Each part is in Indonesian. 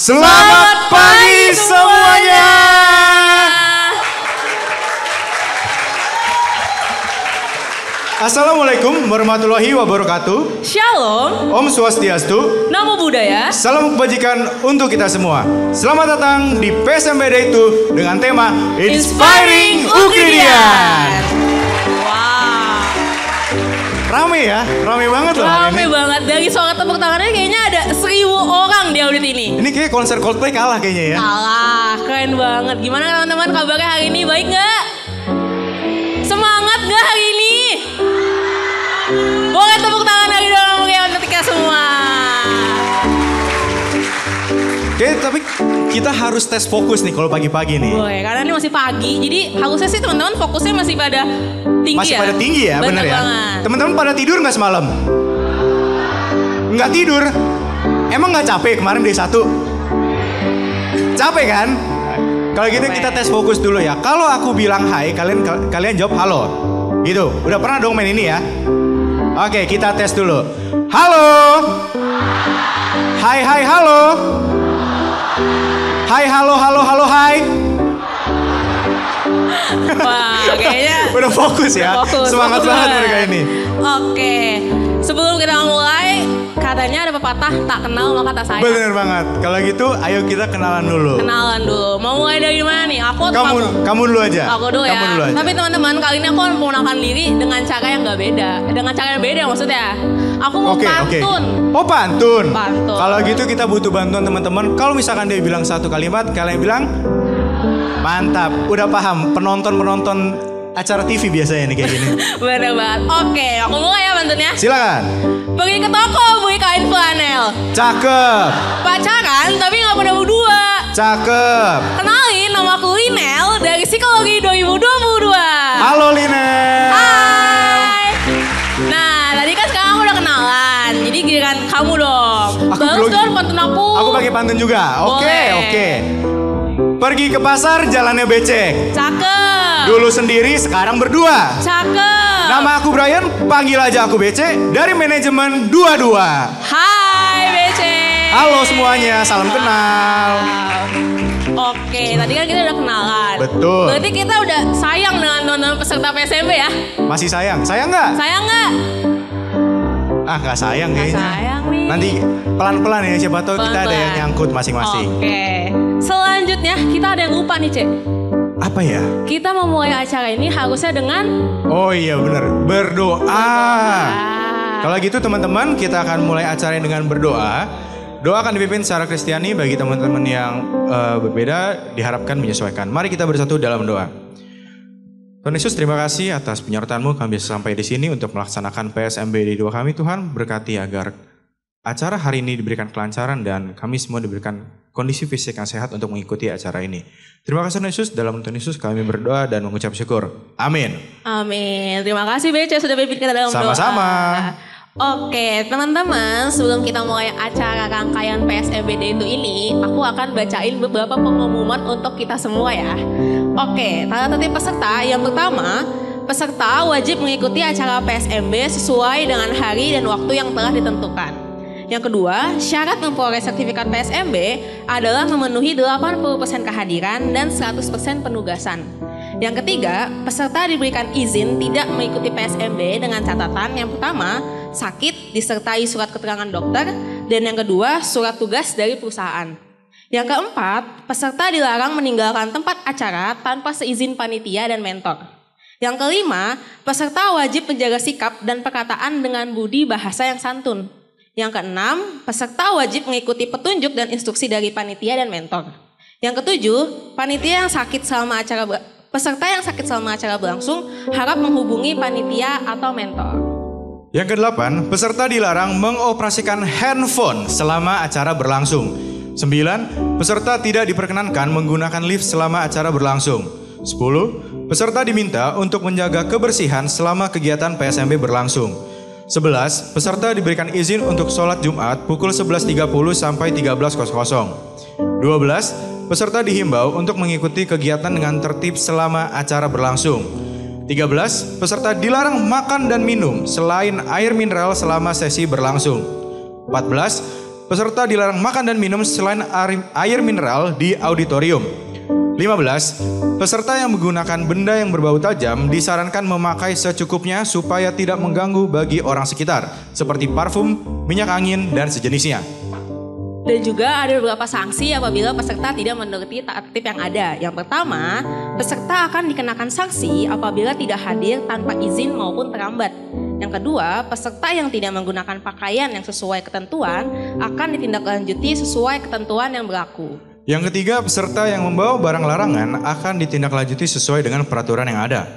Selamat, pagi semuanya. Assalamualaikum warahmatullahi wabarakatuh. Shalom. Om Swastiastu. Namo Buddhaya. Salam kebajikan untuk kita semua. Selamat datang di PSMB Day itu dengan tema Inspiring Ukridian. Wow. Rame ya, rame banget loh. Rame banget. Dari soal tepuk tangannya kayaknya ribu orang di audit ini. Ini kayak konser Coldplay kalah kayaknya ya. Kalah, keren banget. Gimana teman-teman kabarnya hari ini? Baik nggak? Semangat nggak hari ini? Boleh tepuk tangan lagi dong untuk kita semua. Oke, tapi kita harus tes fokus nih kalau pagi-pagi nih. Boleh, karena ini masih pagi. Jadi harusnya sih teman-teman fokusnya masih pada tinggi masih ya. Masih pada tinggi ya, benar ya. Teman-teman pada tidur nggak semalam? Nggak tidur. Emang nggak capek kemarin di satu, Capek kan? Kalau gitu kita tes fokus dulu ya. Kalau aku bilang hai, kalian kalian jawab halo. Gitu. Udah pernah dong main ini ya? Oke, kita tes dulu. Halo. Hai hai halo. Hai halo halo halo hai. Wah, kayaknya udah fokus ya. Udah fokus, Semangat fokus banget mereka ini. Oke. Sebelum kita mulai, Katanya ada pepatah tak kenal maka tak sayang. Bener banget. Kalau gitu ayo kita kenalan dulu. Kenalan dulu. Mau mulai dari mana nih? Aku kamu aku, kamu dulu aja. Aku dulu kamu ya. Dulu aja. Tapi teman-teman kali ini aku menggunakan diri dengan cara yang gak beda. Dengan cara yang beda maksudnya. Aku mau okay, pantun. Okay. Oh pantun. Pantun. Kalau gitu kita butuh bantuan teman-teman. Kalau misalkan dia bilang satu kalimat, kalian bilang Mantap, udah paham penonton-penonton acara TV biasanya nih kayak gini. Bener banget. Oke, aku mulai ya bantunya. Silakan. Pergi ke toko beli kain flanel. Cakep. Pacaran tapi nggak pernah berdua. Cakep. Kenalin nama aku Linel dari Psikologi 2022. Halo Linel. Hai. Nah, tadi kan sekarang aku udah kenalan. Jadi giliran kamu dong. Aku Bagus belum... dong pantun aku. Aku pakai pantun juga. Oke, okay, oke. Okay. Pergi ke pasar jalannya becek. Cakep. Dulu sendiri, sekarang berdua. Cakep. Nama aku Brian, panggil aja aku BC dari manajemen dua-dua. Hai BC. Halo semuanya, salam wow. kenal. Oke, tadi kan kita udah kenalan. Betul. Berarti kita udah sayang dengan teman-teman peserta PSMB ya? Masih sayang. Sayang nggak? Sayang nggak? Ah nggak sayang gak kayaknya. sayang nih. Nanti pelan-pelan ya siapa tahu pelan -pelan. kita ada yang nyangkut masing-masing. Oke. Selanjutnya kita ada yang lupa nih, Cek apa ya? Kita memulai acara ini harusnya dengan Oh iya benar, berdoa. berdoa. Kalau gitu teman-teman, kita akan mulai acara ini dengan berdoa. Doa akan dipimpin secara Kristiani bagi teman-teman yang uh, berbeda diharapkan menyesuaikan. Mari kita bersatu dalam doa. Tuhan Yesus terima kasih atas penyertaanmu kami bisa sampai di sini untuk melaksanakan PSMB di dua kami Tuhan berkati agar acara hari ini diberikan kelancaran dan kami semua diberikan kondisi fisik yang sehat untuk mengikuti acara ini. Terima kasih Yesus, dalam Tuhan Yesus kami berdoa dan mengucap syukur. Amin. Amin. Terima kasih BC sudah berpikir kita dalam Sama-sama. doa. Sama-sama. Oke, teman-teman, sebelum kita mulai acara rangkaian PSMB e itu ini, aku akan bacain beberapa pengumuman untuk kita semua ya. Oke, tanda tadi peserta yang pertama, peserta wajib mengikuti acara PSMB e sesuai dengan hari dan waktu yang telah ditentukan. Yang kedua, syarat memperoleh sertifikat PSMB adalah memenuhi 80% kehadiran dan 100% penugasan. Yang ketiga, peserta diberikan izin tidak mengikuti PSMB dengan catatan yang pertama, sakit disertai surat keterangan dokter, dan yang kedua, surat tugas dari perusahaan. Yang keempat, peserta dilarang meninggalkan tempat acara tanpa seizin panitia dan mentor. Yang kelima, peserta wajib menjaga sikap dan perkataan dengan budi bahasa yang santun. Yang keenam, peserta wajib mengikuti petunjuk dan instruksi dari panitia dan mentor. Yang ketujuh, panitia yang sakit selama acara peserta yang sakit selama acara berlangsung harap menghubungi panitia atau mentor. Yang kedelapan, peserta dilarang mengoperasikan handphone selama acara berlangsung. Sembilan, Peserta tidak diperkenankan menggunakan lift selama acara berlangsung. Sepuluh, Peserta diminta untuk menjaga kebersihan selama kegiatan PSMB berlangsung. 11. Peserta diberikan izin untuk sholat Jumat pukul 11.30 sampai 13.00. 12. Peserta dihimbau untuk mengikuti kegiatan dengan tertib selama acara berlangsung. 13. Peserta dilarang makan dan minum selain air mineral selama sesi berlangsung. 14. Peserta dilarang makan dan minum selain air mineral di auditorium. 15. Peserta yang menggunakan benda yang berbau tajam disarankan memakai secukupnya supaya tidak mengganggu bagi orang sekitar, seperti parfum, minyak angin, dan sejenisnya. Dan juga ada beberapa sanksi apabila peserta tidak menuruti tertib yang ada. Yang pertama, peserta akan dikenakan sanksi apabila tidak hadir tanpa izin maupun terlambat. Yang kedua, peserta yang tidak menggunakan pakaian yang sesuai ketentuan akan ditindaklanjuti sesuai ketentuan yang berlaku. Yang ketiga, peserta yang membawa barang larangan akan ditindaklanjuti sesuai dengan peraturan yang ada.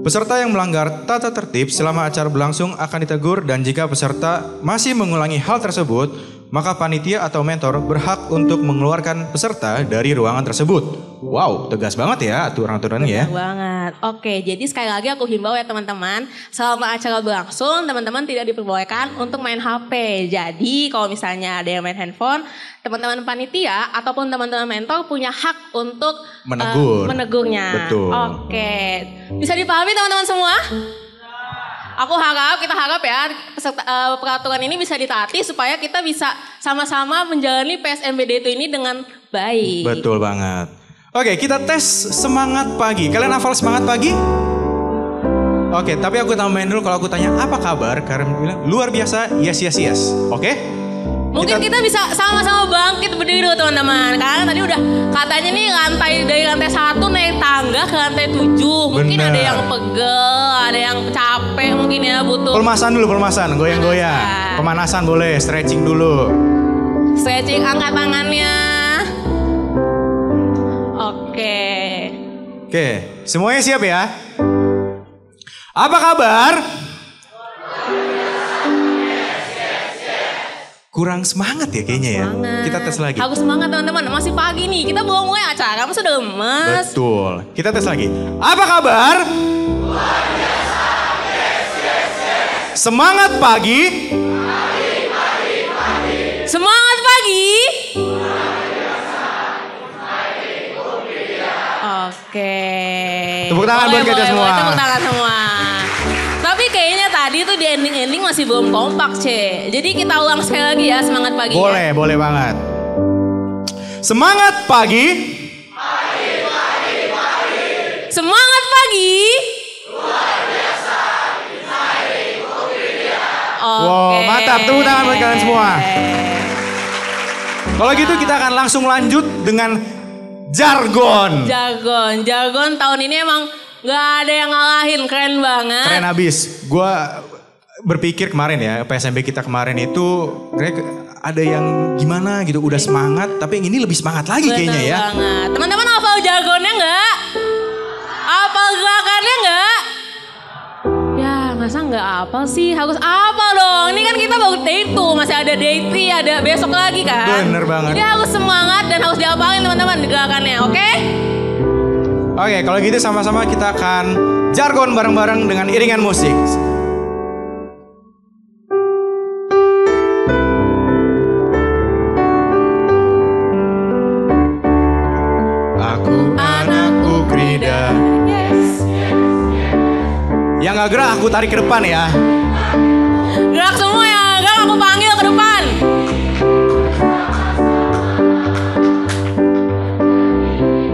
Peserta yang melanggar tata tertib selama acara berlangsung akan ditegur dan jika peserta masih mengulangi hal tersebut, maka panitia atau mentor berhak untuk mengeluarkan peserta dari ruangan tersebut. Wow, tegas banget ya aturan-aturannya ya. banget. Oke, jadi sekali lagi aku himbau ya teman-teman, selama acara berlangsung teman-teman tidak diperbolehkan untuk main HP. Jadi kalau misalnya ada yang main handphone, teman-teman panitia ataupun teman-teman mentor punya hak untuk eh, menegur uh, menegurnya. Betul. Oke. Bisa dipahami teman-teman semua? Aku harap, kita harap ya peserta, uh, peraturan ini bisa ditaati supaya kita bisa sama-sama menjalani PSMBD itu ini dengan baik. Betul banget. Oke, kita tes semangat pagi. Kalian hafal semangat pagi? Oke, tapi aku tambahin dulu kalau aku tanya apa kabar, Karen bilang luar biasa, yes yes yes. Oke? Mungkin kita, kita bisa sama-sama bangkit berdiri loh teman-teman. Karena tadi udah katanya nih lantai dari lantai satu naik tangga ke lantai tujuh. Mungkin Bener. ada yang pegel, ada yang capek mungkin ya butuh. Pelemasan dulu, pelemasan, goyang-goyang. Pemanasan boleh, stretching dulu. Stretching angkat tangannya. Oke. Oke, semuanya siap ya? Apa kabar? kurang semangat ya kayaknya ya. Semangat. Kita tes lagi. aku semangat teman-teman. Masih pagi nih. Kita belum mulai acara, masa udah lemes. Betul. Kita tes lagi. Apa kabar? Semangat pagi. Semangat pagi. Oke. Tepuk tangan buat kita semua. tepuk tangan semua tadi tuh di ending-ending masih belum kompak, C. Jadi kita ulang sekali lagi ya semangat pagi. Ya. Boleh, ya. boleh banget. Semangat pagi. Pagi, pagi, pagi. Semangat pagi. Luar biasa. Oke. Wow, mantap. Tepuk tangan buat kalian semua. Kalau gitu kita akan langsung lanjut dengan jargon. Jargon, jargon tahun ini emang Gak ada yang ngalahin, keren banget. Keren abis. Gue berpikir kemarin ya, PSMB kita kemarin itu ada yang gimana gitu, udah semangat, tapi yang ini lebih semangat lagi Bener kayaknya ya. banget. Teman-teman hafal jagonnya nggak? Hafal gerakannya nggak? Ya masa nggak apa sih, harus apa dong. Ini kan kita baru day 2, masih ada day three, ada besok lagi kan. Bener banget. Ya harus semangat dan harus diapalin teman-teman gerakannya, oke? Okay? Oke, kalau gitu sama-sama kita akan jargon bareng-bareng dengan iringan musik. Aku anak Ukrida. Yang nggak gerak aku tarik ke depan ya. Gerak semua ya, gerak aku panggil ke depan.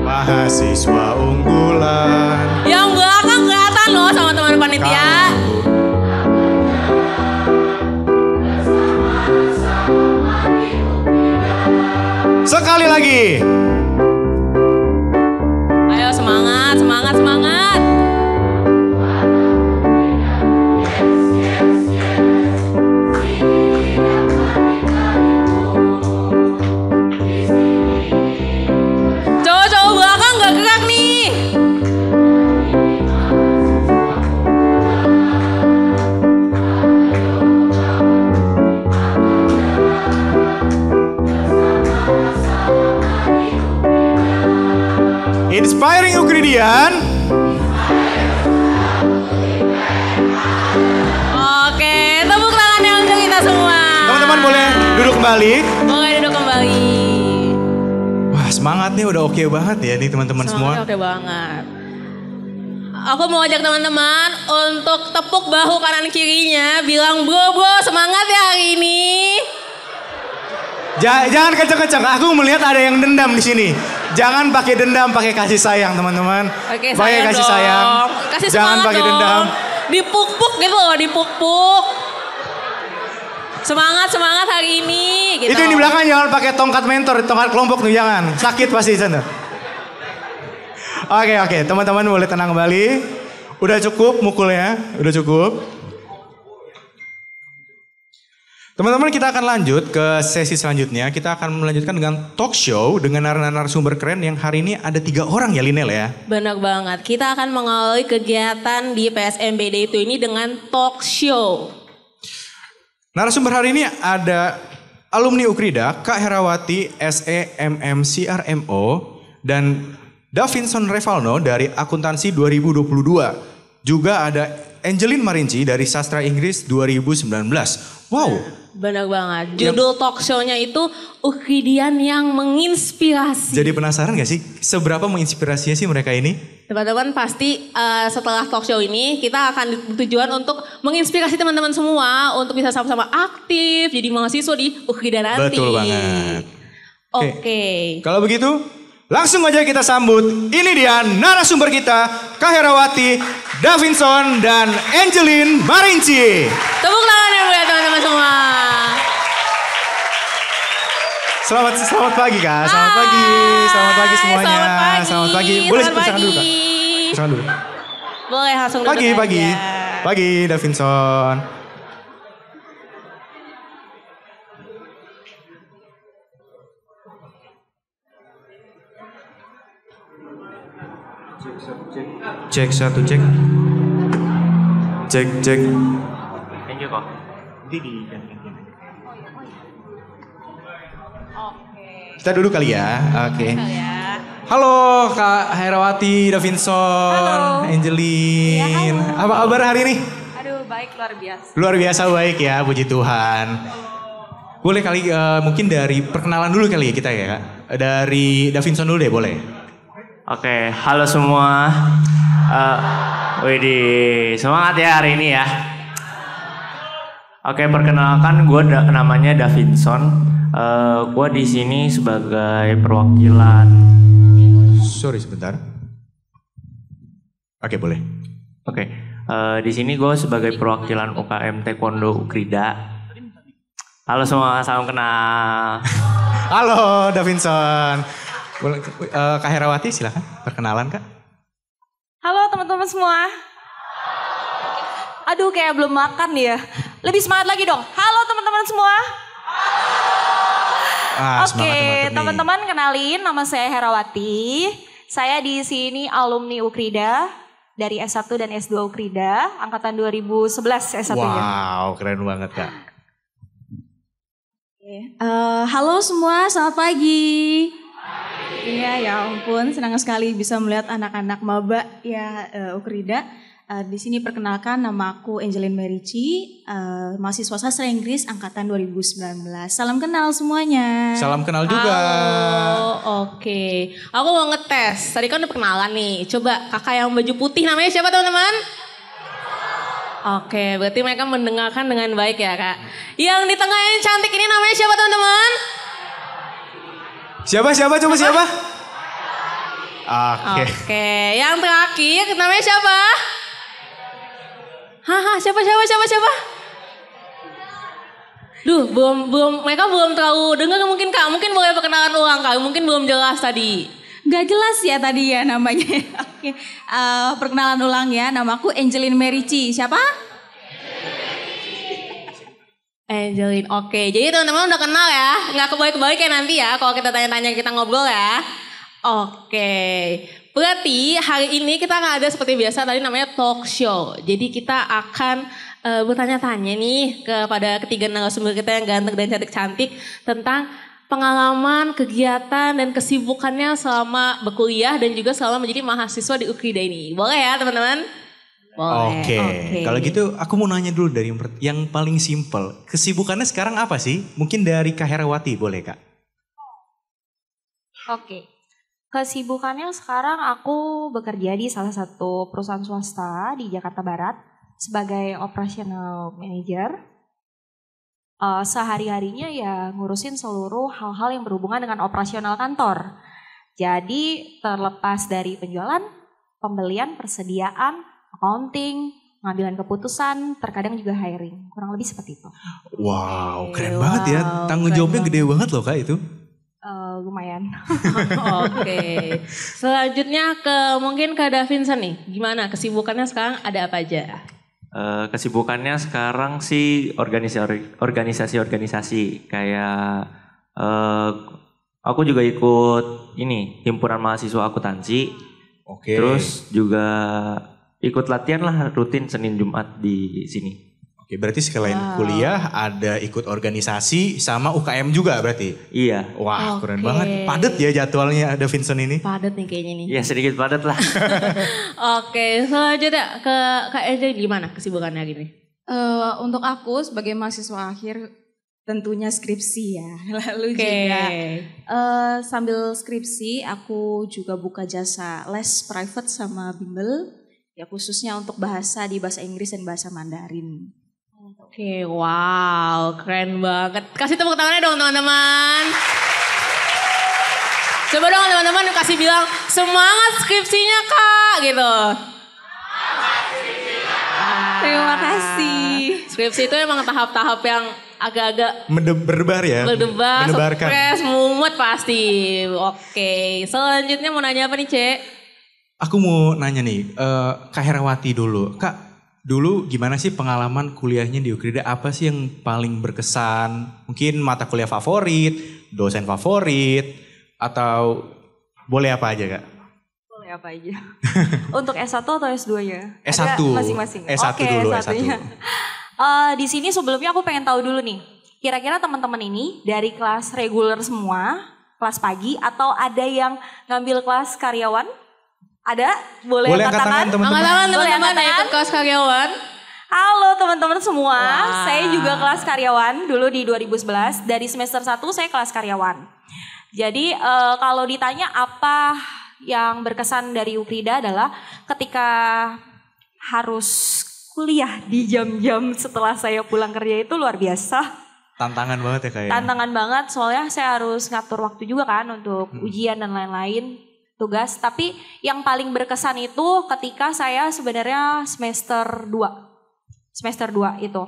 Mahasiswa bulan yang belakang kelihatan loh sama teman panitia Sekali lagi. kembali. Oh, kembali. Wah semangat nih udah oke okay banget ya nih teman-teman semua. Oke okay banget. Aku mau ajak teman-teman untuk tepuk bahu kanan kirinya, bilang bro bro semangat ya hari ini. Ja jangan kenceng-kenceng, aku melihat ada yang dendam di sini. Jangan pakai dendam, pakai kasih sayang teman-teman. pakai kasih dong. sayang. Kasih jangan pakai dendam. Dipuk-puk gitu loh, dipuk-puk semangat semangat hari ini. Gitu. Itu yang di belakang jangan pakai tongkat mentor, tongkat kelompok tuh jangan. Sakit pasti sana. Oke oke, teman-teman boleh tenang kembali. Udah cukup mukulnya, udah cukup. Teman-teman kita akan lanjut ke sesi selanjutnya. Kita akan melanjutkan dengan talk show dengan narasumber keren yang hari ini ada tiga orang ya Linel ya. Benar banget. Kita akan mengawali kegiatan di PSMBD itu ini dengan talk show. Narasumber hari ini ada alumni Ukrida, Kak Herawati, SEMMCRMO, dan Davinson Revalno dari Akuntansi 2022. Juga ada Angeline Marinci dari Sastra Inggris 2019. Wow. Benar banget. Judul talk show-nya itu Ukidian yang menginspirasi. Jadi penasaran gak sih seberapa menginspirasinya sih mereka ini? Teman-teman pasti uh, setelah talk show ini kita akan tujuan untuk menginspirasi teman-teman semua untuk bisa sama-sama aktif jadi mahasiswa di Ukidian nanti. Betul banget. Oke. Okay. Okay. Kalau begitu Langsung aja kita sambut. Ini dia narasumber kita, Kaherawati, Davinson, dan Angelin Marinci. Tepuk tangan yang buat teman-teman semua. Selamat selamat pagi kak, selamat Hai. pagi, selamat pagi semuanya, selamat pagi, selamat pagi. boleh pagi. dulu kak, dulu. Boleh langsung pagi pagi, aja. pagi Davinson. cek satu cek cek cek thank you kok nanti di kita dulu kali ya oke okay. Ya. Halo Kak Herawati, Davinson, Angelin. Ya, Apa kabar hari ini? Aduh, baik luar biasa. Luar biasa baik ya, puji Tuhan. Boleh kali uh, mungkin dari perkenalan dulu kali ya kita ya, Kak. Dari Davinson dulu deh, boleh. Oke, halo semua. Uh, eh, Widih, semangat ya hari ini ya. Oke, perkenalkan gue da namanya Davinson. Uh, eh, gue di sini sebagai perwakilan. Sorry sebentar. Oke boleh. Oke, uh, di sini gue sebagai perwakilan UKM Taekwondo Ukrida. Halo semua, salam kenal. Halo Davinson. uh, Kak Herawati silakan perkenalan kak. Halo teman-teman semua. Aduh kayak belum makan ya. Lebih semangat lagi dong. Halo teman-teman semua. Ah, Oke, teman-teman kenalin nama saya Herawati. Saya di sini alumni Ukrida dari S1 dan S2 Ukrida angkatan 2011 S1-nya. Wow, keren banget Kak. Uh, halo semua, selamat pagi. Iya ya ampun senang sekali bisa melihat anak-anak maba ya uh, Ukrida. Uh, di sini perkenalkan nama aku Angelin Merici, uh, mahasiswa sastra Inggris angkatan 2019. Salam kenal semuanya. Salam kenal juga. Oh, oke. Okay. Aku mau ngetes. Tadi kan udah perkenalan nih. Coba kakak yang baju putih namanya siapa teman-teman? Oke, okay, berarti mereka mendengarkan dengan baik ya kak. Yang di tengah yang cantik ini namanya siapa teman-teman? Siapa siapa coba siapa? Oke. Oke, okay. yang terakhir namanya siapa? Haha, siapa siapa siapa siapa? Duh, belum belum mereka belum terlalu dengar mungkin Kak. Mungkin boleh perkenalan ulang Kak. Mungkin belum jelas tadi. Gak jelas ya tadi ya namanya. Oke. Okay. Uh, eh, perkenalan ulang ya. Namaku Angelin Merici. Siapa? Angelin, eh, oke. Okay. Jadi teman-teman udah kenal ya, nggak kebalik-kebalik ya nanti ya kalau kita tanya-tanya kita ngobrol ya. Oke, okay. berarti hari ini kita nggak ada seperti biasa tadi namanya talk show. Jadi kita akan uh, bertanya-tanya nih kepada ketiga narasumber kita yang ganteng dan cantik-cantik tentang pengalaman, kegiatan, dan kesibukannya selama berkuliah dan juga selama menjadi mahasiswa di UKIDA ini. Boleh ya teman-teman? Oke. Okay. Okay. Kalau gitu aku mau nanya dulu dari yang, paling simpel. Kesibukannya sekarang apa sih? Mungkin dari Kak Herawati boleh Kak? Oke. Okay. Kesibukannya sekarang aku bekerja di salah satu perusahaan swasta di Jakarta Barat sebagai operational manager. Uh, sehari-harinya ya ngurusin seluruh hal-hal yang berhubungan dengan operasional kantor. Jadi terlepas dari penjualan, pembelian, persediaan, accounting, pengambilan keputusan, terkadang juga hiring. Kurang lebih seperti itu. Wow, keren wow, banget ya. Tanggung jawabnya gede banget loh Kak itu. Uh, lumayan. Oke. Okay. Selanjutnya ke mungkin ke Davinson nih. Gimana kesibukannya sekarang ada apa aja? Uh, kesibukannya sekarang sih organisasi-organisasi kayak uh, aku juga ikut ini himpunan mahasiswa akuntansi. Oke. Okay. Terus juga ikut latihan lah rutin Senin Jumat di sini. Oke, berarti selain wow. kuliah ada ikut organisasi sama UKM juga berarti? Iya. Wah, okay. keren banget. Padat ya jadwalnya ada Vincent ini. Padat nih kayaknya nih. Ya sedikit padat lah. Oke, selanjutnya ke Kak Eja gimana kesibukannya gini? Uh, eh, untuk aku sebagai mahasiswa akhir tentunya skripsi ya. Lalu okay. juga uh, sambil skripsi aku juga buka jasa les private sama bimbel ya khususnya untuk bahasa di bahasa Inggris dan bahasa Mandarin. Oke, wow, keren banget. Kasih tepuk tangannya dong teman-teman. Coba dong teman-teman kasih bilang semangat skripsinya kak gitu. Terima ah, kasih. Skripsi itu emang tahap-tahap yang agak-agak berdebar ya. Berdebar, stres, mumet pasti. Oke, selanjutnya mau nanya apa nih, Cek? Aku mau nanya nih, uh, Kak Herawati dulu. Kak, dulu gimana sih pengalaman kuliahnya di Ukrida? Apa sih yang paling berkesan? Mungkin mata kuliah favorit, dosen favorit, atau boleh apa aja kak? Boleh apa aja. Untuk S1 atau S2 ya? S1. Masing-masing. S1 Oke, dulu S1. uh, ya. eh, di sini sebelumnya aku pengen tahu dulu nih. Kira-kira teman-teman ini dari kelas reguler semua, kelas pagi, atau ada yang ngambil kelas karyawan? Ada? Boleh, Boleh angkat tangan? Angkat tangan teman-teman yang ikut kelas karyawan. Halo teman-teman semua, wow. saya juga kelas karyawan dulu di 2011. Dari semester 1 saya kelas karyawan. Jadi uh, kalau ditanya apa yang berkesan dari Uprida adalah ketika harus kuliah di jam-jam setelah saya pulang kerja itu luar biasa. Tantangan banget ya kayak. Ya? Tantangan banget soalnya saya harus ngatur waktu juga kan untuk hmm. ujian dan lain-lain tugas. Tapi yang paling berkesan itu ketika saya sebenarnya semester 2. Semester 2 itu.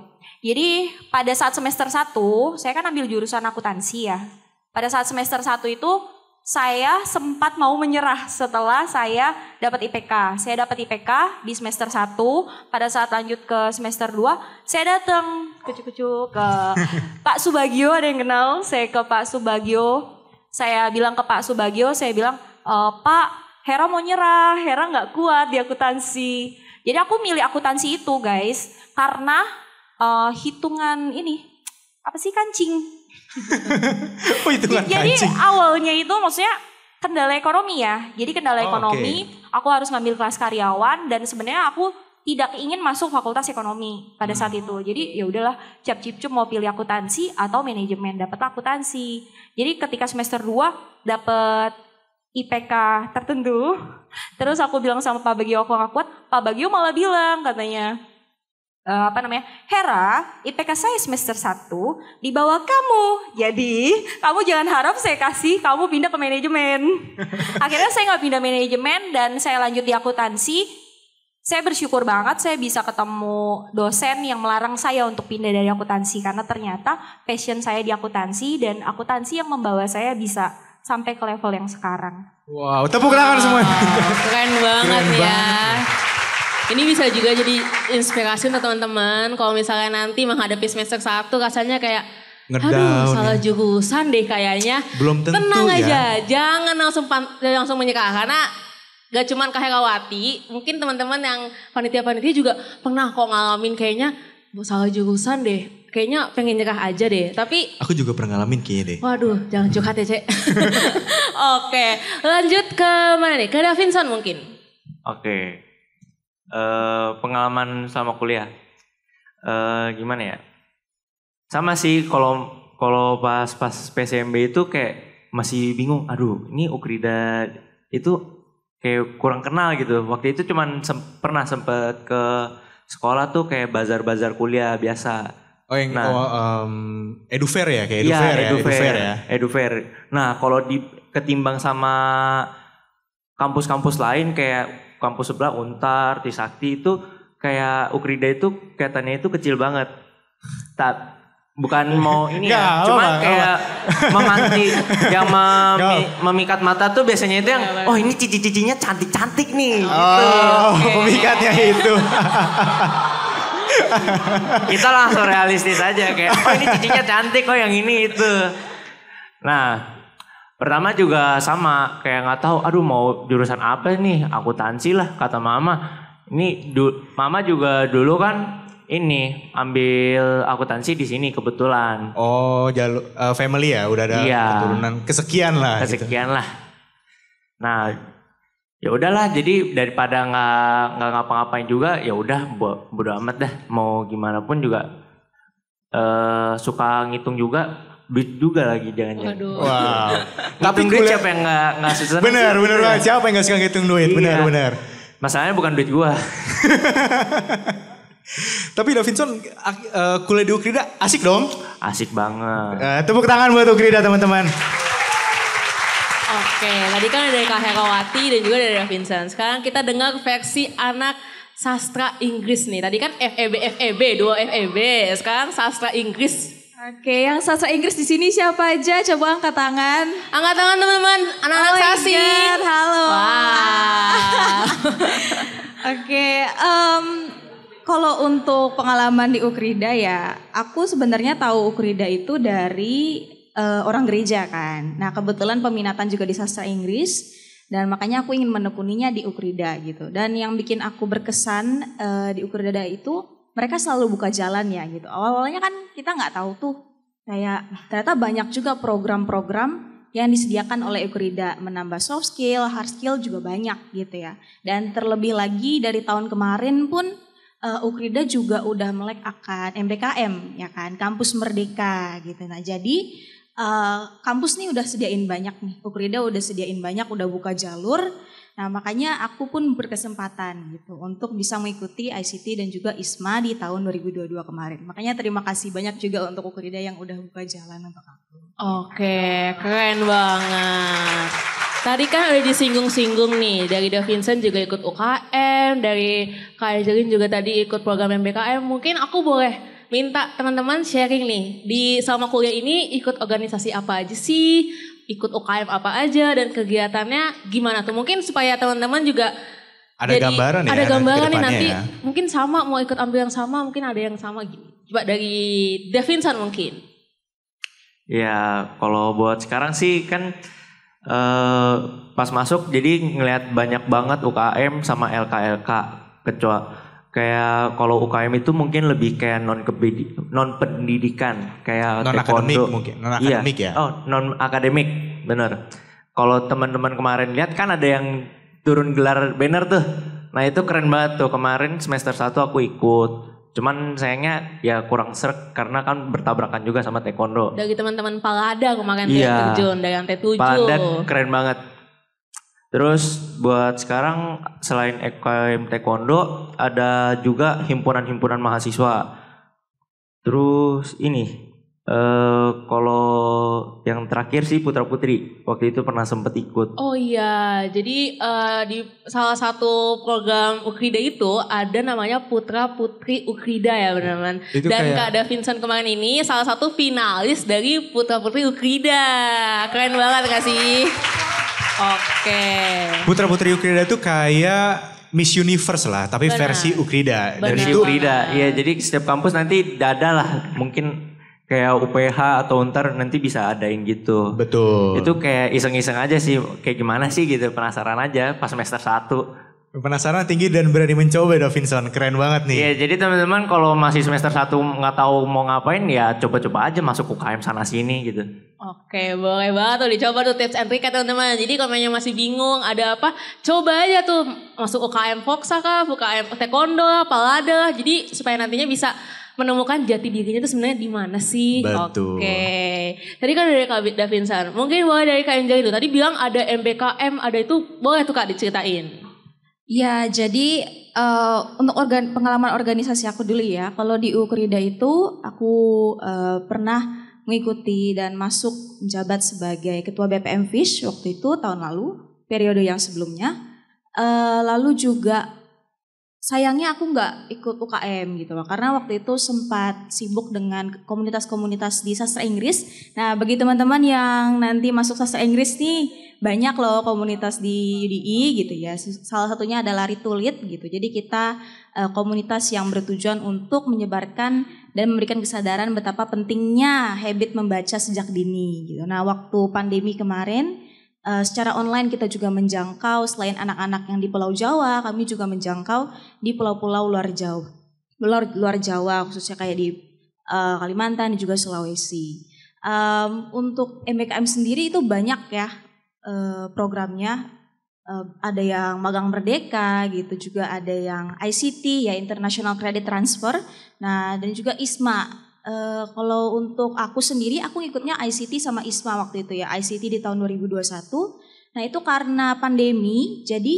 Jadi pada saat semester 1, saya kan ambil jurusan akuntansi ya. Pada saat semester 1 itu saya sempat mau menyerah setelah saya dapat IPK. Saya dapat IPK di semester 1, pada saat lanjut ke semester 2, saya datang kecu-kecu ke Pak Subagio, ada yang kenal? Saya ke Pak Subagio, saya bilang ke Pak Subagio, saya bilang, uh, Pak Hera mau nyerah, Hera nggak kuat di akuntansi. Jadi aku milih akuntansi itu guys, karena uh, hitungan ini apa sih kancing? oh hitungan Jadi kancing. awalnya itu maksudnya kendala ekonomi ya. Jadi kendala oh, ekonomi, okay. aku harus ngambil kelas karyawan dan sebenarnya aku tidak ingin masuk fakultas ekonomi pada saat hmm. itu. Jadi ya udahlah, cap cip cup mau pilih akuntansi atau manajemen, dapat akuntansi. Jadi ketika semester 2 dapat IPK tertentu. Terus aku bilang sama Pak Bagio aku gak kuat, Pak Bagio malah bilang katanya, e, apa namanya, Hera, IPK saya semester 1 di bawah kamu. Jadi kamu jangan harap saya kasih kamu pindah ke manajemen. Akhirnya saya nggak pindah manajemen dan saya lanjut di akuntansi. Saya bersyukur banget saya bisa ketemu dosen yang melarang saya untuk pindah dari akuntansi karena ternyata passion saya di akuntansi dan akuntansi yang membawa saya bisa sampai ke level yang sekarang. Wow, tepuk tangan wow, semua. Keren banget keren ya. Banget. Ini bisa juga jadi inspirasi untuk teman-teman kalau misalnya nanti menghadapi semester satu, rasanya kayak Ngedown Aduh, ya. salah jurusan deh kayaknya. Belum tentu Tenang ya. aja, jangan langsung pan, langsung menyerah karena gak cuman Kak Herawati, mungkin teman-teman yang panitia-panitia juga pernah kok ngalamin kayaknya salah jurusan deh kayaknya pengen nyerah aja deh. Tapi aku juga pernah ngalamin kayaknya deh. Waduh, jangan curhat ya, Cek. Oke, lanjut ke mana nih? Ke Davinson mungkin. Oke. Okay. Uh, eh, pengalaman sama kuliah. Uh, gimana ya? Sama sih kalau kalau pas pas PSMB itu kayak masih bingung. Aduh, ini Ukrida itu kayak kurang kenal gitu. Waktu itu cuman sem pernah sempet ke sekolah tuh kayak bazar-bazar kuliah biasa Oh yang nah, oh, um, edufair ya kayak iya, edufair ya, edufair, edufair ya. Edufair. Nah kalau di ketimbang sama kampus-kampus lain kayak kampus sebelah Untar, Tisakti itu kayak Ukrida itu kelihatannya itu kecil banget. Tak bukan mau ini gak, ya, cuma kayak memanti yang memi, memikat mata tuh biasanya itu yang iya, oh iya. ini cici-cicinya cantik-cantik nih. Oh, gitu. memikatnya itu kita langsung realistis aja kayak oh ini cicinya cantik kok oh, yang ini itu nah pertama juga sama kayak nggak tahu aduh mau jurusan apa nih akuntansi lah kata mama ini du, mama juga dulu kan ini ambil akuntansi di sini kebetulan oh jalu uh, eh, family ya udah ada iya, keturunan kesekian lah gitu. kesekian gitu. lah nah ya udahlah jadi daripada nggak nggak ngapa-ngapain juga ya udah bodo amat dah mau gimana pun juga eh suka ngitung juga duit juga lagi jangan-jangan. Waduh. Wow. Tapi duit siapa yang nggak nggak susah? Bener iya. bener banget. Siapa yang nggak suka ngitung duit? Iya. Bener bener. Masalahnya bukan duit gua. Tapi Davinson uh, kuliah di Ukrida asik dong. Asik banget. Uh, tepuk tangan buat Ukrida teman-teman. Oke, tadi kan dari Kak Herawati dan juga dari Vincent. Sekarang kita dengar versi anak sastra Inggris nih. Tadi kan FEB FEB dua FEB. Sekarang sastra Inggris. Oke, yang sastra Inggris di sini siapa aja? Coba angkat tangan. Angkat tangan teman-teman, anak-anak oh sastra. God, halo. Wow. Oke, um, kalau untuk pengalaman di Ukrida ya, aku sebenarnya tahu Ukrida itu dari uh, orang gereja kan. Nah kebetulan peminatan juga di sastra Inggris dan makanya aku ingin menekuninya di Ukrida gitu. Dan yang bikin aku berkesan uh, di Ukrida itu mereka selalu buka jalan ya gitu. Awal-awalnya kan kita nggak tahu tuh kayak ternyata banyak juga program-program yang disediakan oleh Ukrida menambah soft skill, hard skill juga banyak gitu ya. Dan terlebih lagi dari tahun kemarin pun uh, Ukrida juga udah melek akan MBKM ya kan, kampus merdeka gitu. Nah, jadi Eh, kampus nih udah sediain banyak nih, Pokrida udah sediain banyak, udah buka jalur. Nah makanya aku pun berkesempatan gitu untuk bisa mengikuti ICT dan juga ISMA di tahun 2022 kemarin. Makanya terima kasih banyak juga untuk Pokrida yang udah buka jalan untuk aku. Oke, keren banget. Tadi kan udah disinggung-singgung nih dari The Vincent juga ikut UKM, dari Kak Angelin juga tadi ikut program MBKM. Mungkin aku boleh minta teman-teman sharing nih di selama kuliah ini ikut organisasi apa aja sih ikut UKM apa aja dan kegiatannya gimana tuh mungkin supaya teman-teman juga ada jadi, gambaran ya ada gambaran nih nanti ya. mungkin sama mau ikut ambil yang sama mungkin ada yang sama gitu coba dari Davinson mungkin ya kalau buat sekarang sih kan uh, pas masuk jadi ngelihat banyak banget UKM sama LKLK kecuali kayak kalau UKM itu mungkin lebih kayak non non pendidikan kayak non akademik mungkin non iya. akademik iya. ya oh non akademik bener kalau teman-teman kemarin lihat kan ada yang turun gelar banner tuh nah itu keren banget tuh kemarin semester 1 aku ikut cuman sayangnya ya kurang serk karena kan bertabrakan juga sama taekwondo dari teman-teman palada kemarin iya, terjun dari yang tujuh palada keren banget Terus buat sekarang selain EKM Taekwondo ada juga himpunan-himpunan mahasiswa. Terus ini eh kalau yang terakhir sih Putra Putri waktu itu pernah sempet ikut. Oh iya, jadi eh, di salah satu program Ukrida itu ada namanya Putra Putri Ukrida ya benar-benar. Dan kayak- Kak ada Vincent kemarin ini salah satu finalis dari Putra Putri Ukrida. Keren banget gak sih? Oke. Putra Putri Ukrida tuh kayak Miss Universe lah, tapi Benar. versi Ukrida. Benar. Dan itu Ukrida. Ah. Iya, jadi setiap kampus nanti dada lah mungkin kayak UPH atau ntar nanti bisa ada yang gitu. Betul. Itu kayak iseng-iseng aja sih, kayak gimana sih gitu, penasaran aja pas semester 1. Penasaran tinggi dan berani mencoba Davinson, keren banget nih. Iya, jadi teman-teman kalau masih semester 1 nggak tahu mau ngapain ya coba-coba aja masuk UKM sana sini gitu. Oke, boleh banget tuh dicoba tuh tips and trick teman-teman. Jadi kalau masih bingung ada apa, coba aja tuh masuk UKM Foxa kah, UKM Taekwondo lah, Palada Jadi supaya nantinya bisa menemukan jati dirinya itu sebenarnya di mana sih? Betul. Oke. Tadi kan dari Kak Davinson, mungkin boleh dari Kak Angel itu. Tadi bilang ada MBKM, ada itu boleh tuh Kak diceritain. Ya, jadi uh, untuk organ, pengalaman organisasi aku dulu ya. Kalau di UKRIDA itu aku uh, pernah mengikuti dan masuk menjabat sebagai ketua BPM Fish waktu itu tahun lalu, periode yang sebelumnya. Uh, lalu juga sayangnya aku nggak ikut UKM gitu loh karena waktu itu sempat sibuk dengan komunitas-komunitas di sastra Inggris. Nah, bagi teman-teman yang nanti masuk sastra Inggris nih banyak loh komunitas di UDI gitu ya. Salah satunya adalah Ritulit gitu. Jadi kita eh, komunitas yang bertujuan untuk menyebarkan dan memberikan kesadaran betapa pentingnya habit membaca sejak dini gitu. Nah, waktu pandemi kemarin Uh, secara online kita juga menjangkau selain anak-anak yang di Pulau Jawa, kami juga menjangkau di pulau-pulau luar Jawa, luar luar Jawa khususnya kayak di uh, Kalimantan dan juga Sulawesi. Um, untuk MBKM sendiri itu banyak ya uh, programnya. Uh, ada yang magang merdeka gitu juga ada yang ICT ya International Credit Transfer. Nah dan juga ISMA Eh, kalau untuk aku sendiri, aku ikutnya ICT sama ISMA waktu itu ya, ICT di tahun 2021. Nah itu karena pandemi, jadi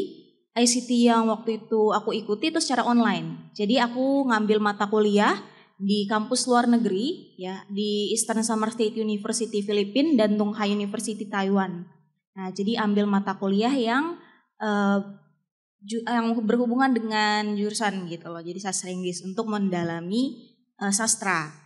ICT yang waktu itu aku ikuti itu secara online. Jadi aku ngambil mata kuliah di kampus luar negeri, ya di Eastern Summer State University Filipina dan Tunghai University Taiwan. Nah jadi ambil mata kuliah yang uh, yang berhubungan dengan jurusan gitu loh. Jadi sastra Inggris untuk mendalami uh, sastra.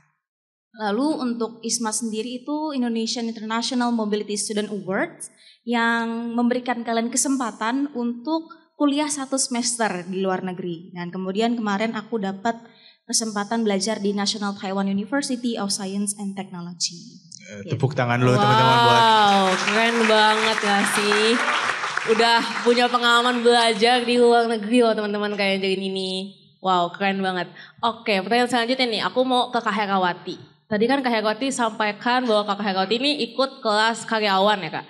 Lalu untuk ISMA sendiri itu Indonesian International Mobility Student Award yang memberikan kalian kesempatan untuk kuliah satu semester di luar negeri. Dan kemudian kemarin aku dapat kesempatan belajar di National Taiwan University of Science and Technology. Eh, tepuk tangan lo teman teman-teman buat. Wow, keren banget gak sih? Udah punya pengalaman belajar di luar negeri loh teman-teman kayak jadi ini. Wow, keren banget. Oke, pertanyaan selanjutnya nih, aku mau ke Kak Herawati. Tadi kan Kak Hegoti sampaikan bahwa Kak Hegoti ini ikut kelas karyawan ya Kak.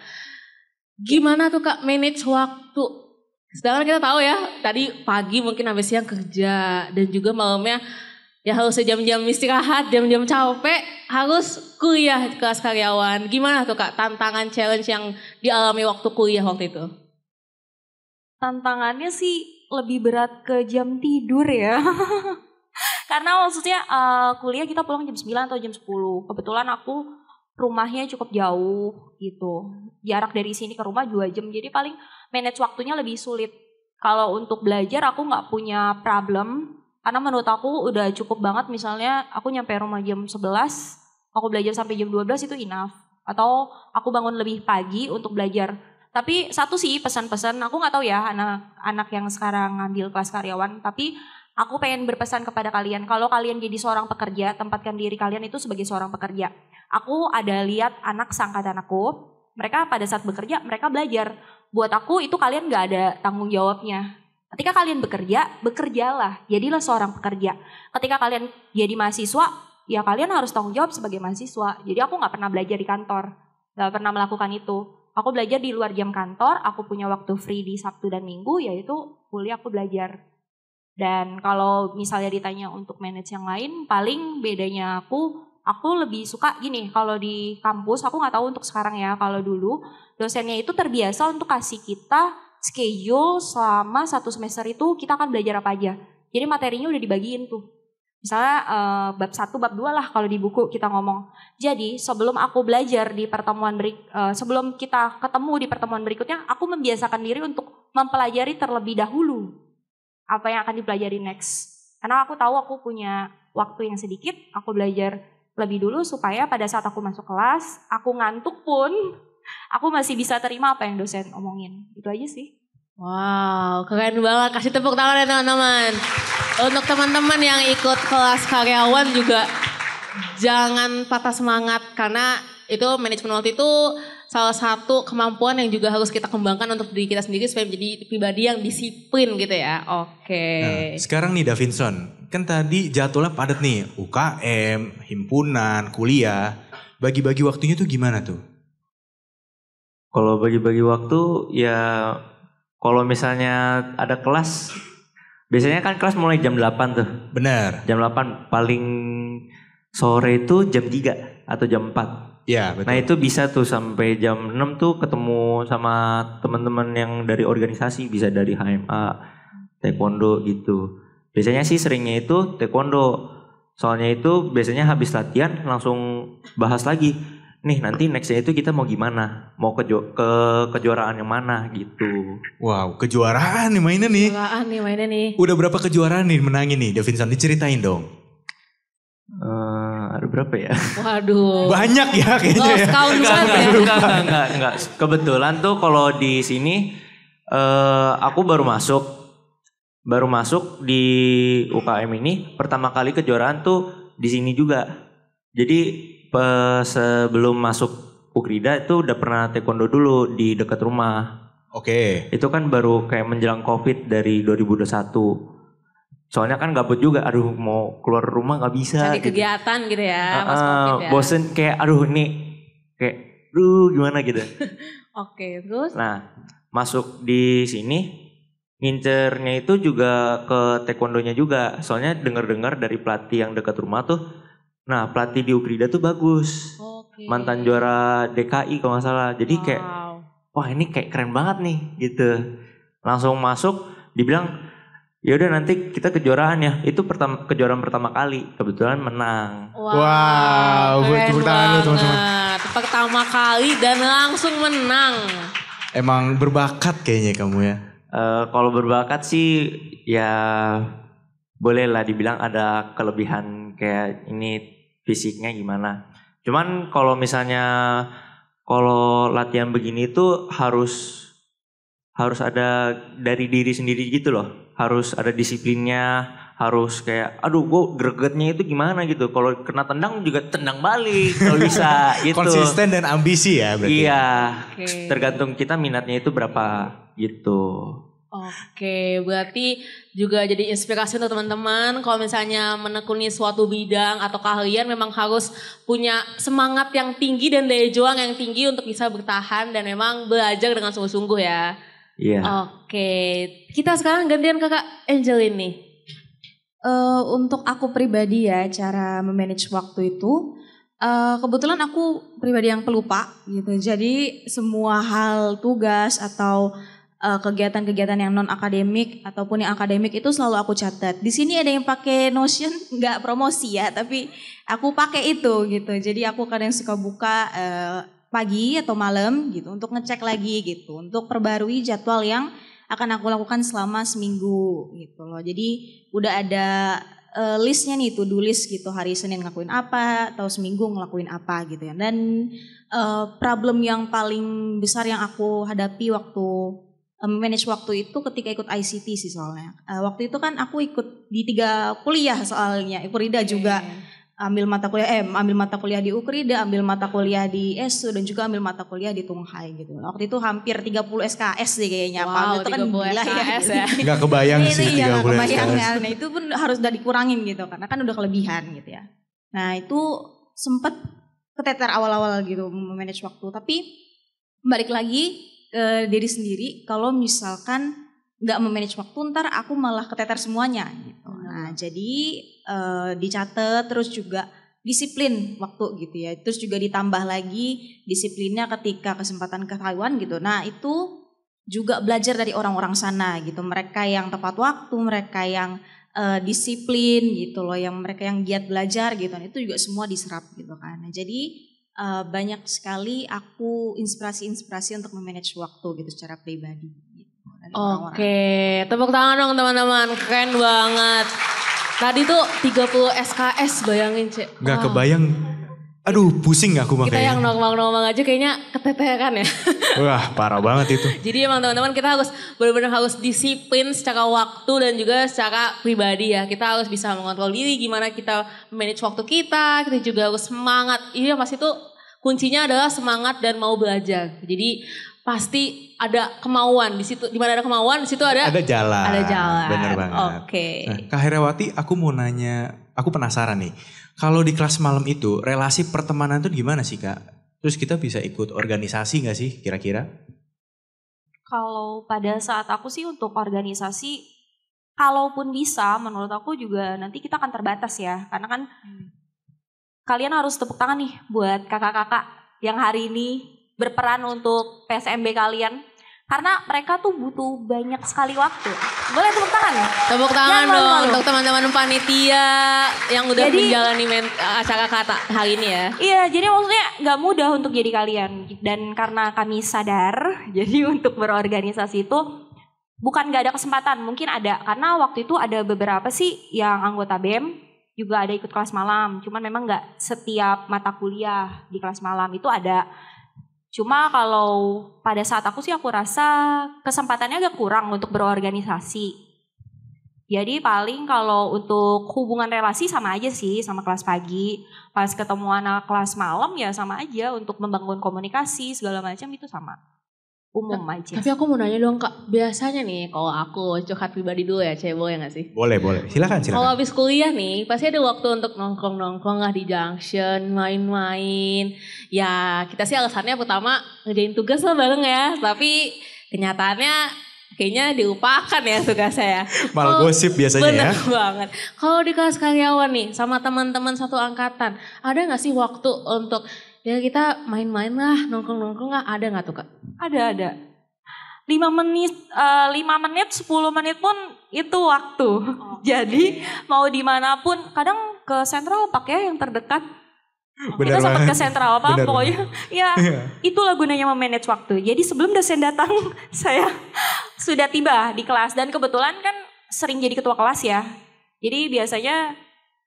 Gimana tuh Kak manage waktu? Sedangkan kita tahu ya, tadi pagi mungkin habis siang kerja dan juga malamnya ya harus jam-jam istirahat, jam-jam capek, harus kuliah kelas karyawan. Gimana tuh Kak tantangan challenge yang dialami waktu kuliah waktu itu? Tantangannya sih lebih berat ke jam tidur ya. Karena maksudnya uh, kuliah kita pulang jam 9 atau jam 10. Kebetulan aku rumahnya cukup jauh gitu. Jarak dari sini ke rumah 2 jam. Jadi paling manage waktunya lebih sulit. Kalau untuk belajar aku nggak punya problem. Karena menurut aku udah cukup banget misalnya aku nyampe rumah jam 11. Aku belajar sampai jam 12 itu enough. Atau aku bangun lebih pagi untuk belajar tapi satu sih pesan-pesan aku nggak tahu ya anak-anak yang sekarang ngambil kelas karyawan tapi Aku pengen berpesan kepada kalian, kalau kalian jadi seorang pekerja, tempatkan diri kalian itu sebagai seorang pekerja. Aku ada lihat anak sangkatan aku, mereka pada saat bekerja, mereka belajar. Buat aku itu kalian gak ada tanggung jawabnya. Ketika kalian bekerja, bekerjalah, jadilah seorang pekerja. Ketika kalian jadi mahasiswa, ya kalian harus tanggung jawab sebagai mahasiswa. Jadi aku gak pernah belajar di kantor, gak pernah melakukan itu aku belajar di luar jam kantor, aku punya waktu free di Sabtu dan Minggu, yaitu kuliah aku belajar. Dan kalau misalnya ditanya untuk manage yang lain, paling bedanya aku, aku lebih suka gini, kalau di kampus, aku nggak tahu untuk sekarang ya, kalau dulu dosennya itu terbiasa untuk kasih kita schedule selama satu semester itu kita akan belajar apa aja. Jadi materinya udah dibagiin tuh. Misalnya uh, bab satu, bab dua lah kalau di buku kita ngomong. Jadi sebelum aku belajar di pertemuan berik, uh, sebelum kita ketemu di pertemuan berikutnya, aku membiasakan diri untuk mempelajari terlebih dahulu apa yang akan dipelajari next. Karena aku tahu aku punya waktu yang sedikit, aku belajar lebih dulu supaya pada saat aku masuk kelas, aku ngantuk pun, aku masih bisa terima apa yang dosen omongin. Itu aja sih. Wow, keren banget. Kasih tepuk tangan ya teman-teman. Untuk teman-teman yang ikut kelas karyawan juga jangan patah semangat karena itu manajemen waktu itu salah satu kemampuan yang juga harus kita kembangkan untuk diri kita sendiri supaya menjadi pribadi yang disiplin gitu ya. Oke. Okay. Nah, sekarang nih Davinson, kan tadi jadwalnya padat nih, UKM, himpunan, kuliah. Bagi-bagi waktunya tuh gimana tuh? Kalau bagi-bagi waktu ya kalau misalnya ada kelas biasanya kan kelas mulai jam 8 tuh. Benar. Jam 8 paling sore itu jam 3 atau jam 4 Ya, betul. Nah, itu bisa tuh sampai jam 6 tuh ketemu sama teman-teman yang dari organisasi, bisa dari HMA, taekwondo gitu. Biasanya sih seringnya itu taekwondo. Soalnya itu biasanya habis latihan langsung bahas lagi. Nih, nanti nextnya itu kita mau gimana? Mau ke ke kejuaraan yang mana gitu. Wow, kejuaraan nih mainnya nih. Kejuaraan nih mainnya nih. Udah berapa kejuaraan nih menangin nih, Devin Santi ceritain dong. Uh, berapa ya? Waduh. Banyak ya kayaknya. Oh, setahun ya. enggak, enggak, ya. enggak, enggak, enggak, enggak. Kebetulan tuh kalau di sini uh, aku baru masuk. Baru masuk di UKM ini pertama kali kejuaraan tuh di sini juga. Jadi sebelum masuk Ukrida itu udah pernah taekwondo dulu di dekat rumah. Oke. Okay. Itu kan baru kayak menjelang Covid dari 2021 soalnya kan gabut juga aduh mau keluar rumah nggak bisa cari gitu. kegiatan gitu ya uh, ya bosen kayak aduh nih kayak aduh gimana gitu oke okay, terus nah masuk di sini ngincernya itu juga ke taekwondonya juga soalnya dengar-dengar dari pelatih yang dekat rumah tuh nah pelatih di Ukrida tuh bagus okay. mantan juara DKI kalau nggak salah jadi wow. kayak wah ini kayak keren banget nih gitu langsung masuk dibilang ya udah nanti kita kejuaraan ya itu pertama kejuaraan pertama kali kebetulan menang wow, wow tepuk tangan lu teman-teman pertama kali dan langsung menang emang berbakat kayaknya kamu ya uh, kalau berbakat sih ya boleh lah dibilang ada kelebihan kayak ini fisiknya gimana cuman kalau misalnya kalau latihan begini tuh harus harus ada dari diri sendiri gitu loh harus ada disiplinnya, harus kayak aduh gue gregetnya itu gimana gitu kalau kena tendang juga tendang balik kalau bisa gitu konsisten dan ambisi ya berarti iya okay. tergantung kita minatnya itu berapa gitu Oke, okay, berarti juga jadi inspirasi untuk teman-teman kalau misalnya menekuni suatu bidang atau keahlian memang harus punya semangat yang tinggi dan daya juang yang tinggi untuk bisa bertahan dan memang belajar dengan sungguh-sungguh ya. Iya. Yeah. Oke, kita sekarang gantian kakak Angel ini. Uh, eh, untuk aku pribadi ya cara memanage waktu itu uh, kebetulan aku pribadi yang pelupa gitu. Jadi semua hal tugas atau eh, kegiatan-kegiatan yang non akademik ataupun yang akademik itu selalu aku catat. Di sini ada yang pakai Notion, nggak promosi ya, tapi aku pakai itu gitu. Jadi aku kadang suka buka uh, pagi atau malam gitu untuk ngecek lagi gitu untuk perbarui jadwal yang akan aku lakukan selama seminggu gitu loh jadi udah ada uh, listnya nih to do list gitu hari Senin ngelakuin apa atau seminggu ngelakuin apa gitu ya dan uh, problem yang paling besar yang aku hadapi waktu eh, manage waktu itu ketika ikut ICT sih soalnya uh, waktu itu kan aku ikut di tiga kuliah soalnya Ikurida juga yeah ambil mata kuliah eh ambil mata kuliah di Ukrida, ambil mata kuliah di ESU dan juga ambil mata kuliah di Tunghai gitu. Nah, waktu itu hampir 30 SKS sih kayaknya wow, Pak. Itu kan gila SKS ya. Enggak ya. kebayang iya, sih 30 iya, kebayang SKS. Ya. Nah, itu pun harus udah dikurangin gitu karena kan udah kelebihan gitu ya. Nah, itu sempat keteter awal-awal gitu memanage waktu, tapi balik lagi ke diri sendiri kalau misalkan nggak memanage waktu ntar aku malah keteter semuanya gitu. Nah, jadi uh, dicatat terus juga disiplin waktu gitu ya. Terus juga ditambah lagi disiplinnya ketika kesempatan ke Taiwan gitu. Nah, itu juga belajar dari orang-orang sana gitu. Mereka yang tepat waktu, mereka yang uh, disiplin gitu loh, yang mereka yang giat belajar gitu. Nah, itu juga semua diserap gitu kan. Nah, jadi uh, banyak sekali aku inspirasi-inspirasi untuk memanage waktu gitu secara pribadi. Oke, okay. tepuk tangan dong teman-teman. Keren banget. Tadi tuh 30 SKS bayangin, Cek. Gak wow. kebayang. Aduh, pusing aku makanya. Kita yang nongkrong-nongkrong aja kayaknya keteteran ya. Wah, parah banget itu. Jadi emang teman-teman kita harus benar-benar harus disiplin secara waktu dan juga secara pribadi ya. Kita harus bisa mengontrol diri gimana kita manage waktu kita. Kita juga harus semangat. Iya, pasti tuh kuncinya adalah semangat dan mau belajar. Jadi pasti ada kemauan di situ. Di mana ada kemauan, di situ ada ada jalan. Ada jalan. Benar banget. Oke. Okay. Nah, Kak Herawati, aku mau nanya, aku penasaran nih. Kalau di kelas malam itu relasi pertemanan itu gimana sih, Kak? Terus kita bisa ikut organisasi nggak sih kira-kira? Kalau pada saat aku sih untuk organisasi, kalaupun bisa menurut aku juga nanti kita akan terbatas ya. Karena kan hmm. kalian harus tepuk tangan nih buat kakak-kakak yang hari ini berperan untuk PSMB kalian? Karena mereka tuh butuh banyak sekali waktu. Boleh tepuk tangan ya? Tepuk tangan Jangan dong malu. untuk teman-teman panitia yang udah jadi, menjalani acara kata hal ini ya. Iya, jadi maksudnya nggak mudah untuk jadi kalian. Dan karena kami sadar, jadi untuk berorganisasi itu bukan nggak ada kesempatan, mungkin ada. Karena waktu itu ada beberapa sih yang anggota BEM juga ada ikut kelas malam, cuman memang nggak setiap mata kuliah di kelas malam itu ada. Cuma kalau pada saat aku sih aku rasa kesempatannya agak kurang untuk berorganisasi. Jadi paling kalau untuk hubungan relasi sama aja sih sama kelas pagi. Pas ketemu anak kelas malam ya sama aja untuk membangun komunikasi segala macam itu sama umum aja. Tapi aku mau nanya dong kak, biasanya nih kalau aku curhat pribadi dulu ya cewek ya gak sih? Boleh boleh, silakan silakan. Kalau habis kuliah nih, pasti ada waktu untuk nongkrong nongkrong lah di junction, main-main. Ya kita sih alasannya pertama ngerjain tugas lah bareng ya, tapi kenyataannya kayaknya diupakan ya suka saya. Malah kalo, gosip biasanya bener ya. Bener banget. Kalau di kelas karyawan nih sama teman-teman satu angkatan, ada nggak sih waktu untuk ya kita main-main lah, nongkrong-nongkrong lah, ada nggak tuh kak? Ada, ada. Lima menit, uh, menit, sepuluh menit pun itu waktu. Oh, Jadi okay. mau dimanapun, kadang ke sentral pakai yang terdekat. Benar kita sempat ke sentral apa Benar pokoknya ya itulah gunanya memanage waktu jadi sebelum dosen datang saya sudah tiba di kelas dan kebetulan kan sering jadi ketua kelas ya jadi biasanya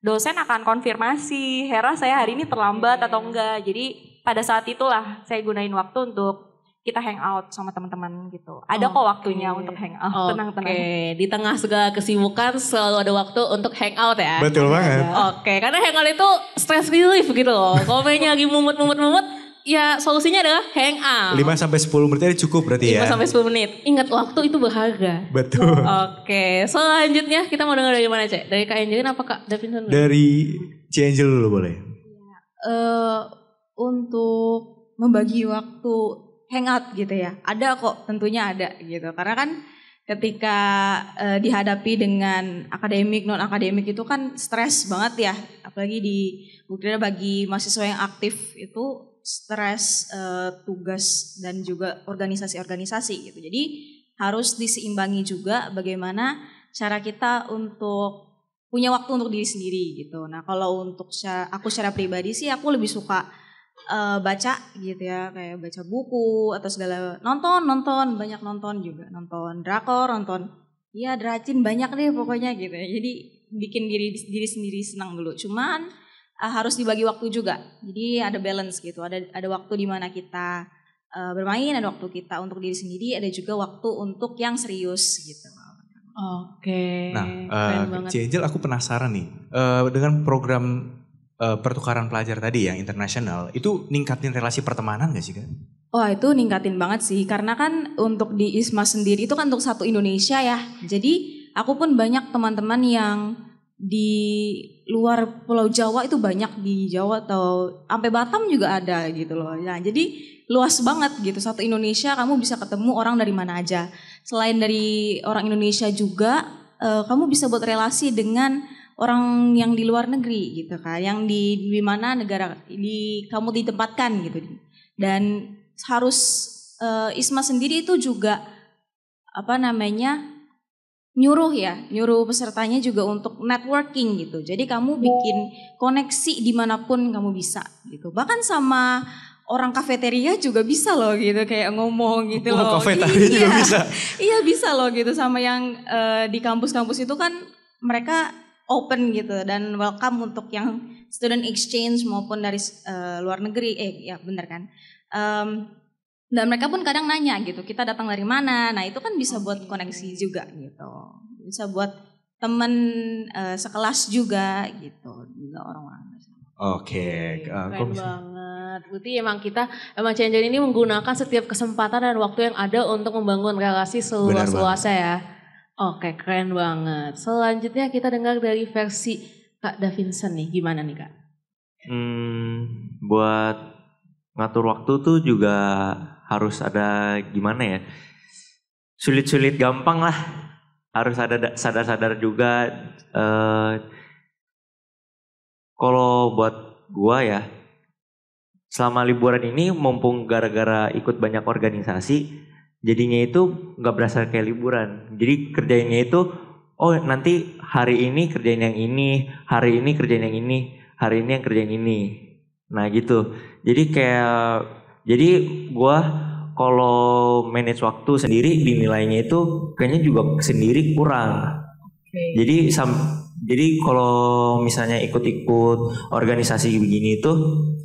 dosen akan konfirmasi, Hera saya hari ini oh, terlambat iya, atau iya. enggak. Jadi pada saat itulah saya gunain waktu untuk kita hangout sama teman-teman gitu. Ada okay. kok waktunya untuk hangout, tenang-tenang. di tengah segala kesibukan selalu ada waktu untuk hangout ya. Betul banget. Oke, okay. karena hangout itu stress relief gitu loh. Kalau lagi mumet-mumet-mumet, ya solusinya adalah hang out. 5 sampai 10 menit ini cukup berarti 5 ya. 5 sampai 10 menit. Ingat waktu itu berharga. Betul. Oke, selanjutnya kita mau dengar dari mana, Cek? Dari Kak Angelin apa Kak Davinson? Dari Cek Angel dulu boleh. Uh, untuk membagi waktu hang out gitu ya. Ada kok, tentunya ada gitu. Karena kan ketika uh, dihadapi dengan akademik non akademik itu kan stres banget ya apalagi di buktinya bagi mahasiswa yang aktif itu stres, uh, tugas dan juga organisasi-organisasi gitu. Jadi harus diseimbangi juga bagaimana cara kita untuk punya waktu untuk diri sendiri gitu. Nah kalau untuk secara, aku secara pribadi sih aku lebih suka uh, baca gitu ya kayak baca buku atau segala nonton nonton banyak nonton juga nonton drakor nonton ya dracin banyak deh pokoknya gitu ya. Jadi bikin diri diri sendiri senang dulu. Cuman uh, harus dibagi waktu juga. Jadi ada balance gitu. Ada ada waktu di mana kita uh, bermain, ada waktu kita untuk diri sendiri, ada juga waktu untuk yang serius gitu. Oke. Okay. Nah, uh, Angel aku penasaran nih uh, dengan program uh, pertukaran pelajar tadi yang internasional itu ningkatin relasi pertemanan gak sih kan oh, itu ningkatin banget sih karena kan untuk di ISMA sendiri itu kan untuk satu Indonesia ya. Jadi aku pun banyak teman-teman yang di luar Pulau Jawa itu banyak di Jawa atau sampai Batam juga ada gitu loh. Nah, jadi luas banget gitu. Satu Indonesia kamu bisa ketemu orang dari mana aja. Selain dari orang Indonesia juga uh, kamu bisa buat relasi dengan orang yang di luar negeri gitu kan, yang di di mana negara di kamu ditempatkan gitu. Dan harus uh, Isma sendiri itu juga apa namanya? nyuruh ya, nyuruh pesertanya juga untuk networking gitu. Jadi kamu bikin koneksi dimanapun kamu bisa gitu. Bahkan sama orang kafeteria juga bisa loh gitu kayak ngomong gitu oh, loh. Kafeteria iya, juga bisa. Iya bisa loh gitu sama yang uh, di kampus-kampus itu kan mereka open gitu dan welcome untuk yang student exchange maupun dari uh, luar negeri. Eh ya bener kan. Um, dan mereka pun kadang nanya gitu kita datang dari mana nah itu kan bisa buat koneksi juga gitu bisa buat temen uh, sekelas juga gitu orang-orang Oke, okay. uh, eh, banget. Berarti emang kita, emang Cianjur ini menggunakan setiap kesempatan dan waktu yang ada untuk membangun relasi seluas-luasnya ya. Oke, okay, keren banget. Selanjutnya kita dengar dari versi Kak Davinson nih, gimana nih Kak? Hmm, buat ngatur waktu tuh juga harus ada gimana ya sulit-sulit gampang lah harus ada sadar-sadar juga uh, kalau buat gua ya selama liburan ini mumpung gara-gara ikut banyak organisasi jadinya itu nggak berasa kayak liburan jadi kerjanya itu oh nanti hari ini kerjain yang ini hari ini kerjain yang ini hari ini yang kerjain yang ini nah gitu jadi kayak jadi gue kalau manage waktu sendiri dinilainya itu kayaknya juga sendiri kurang. Okay. Jadi sam jadi kalau misalnya ikut-ikut organisasi begini itu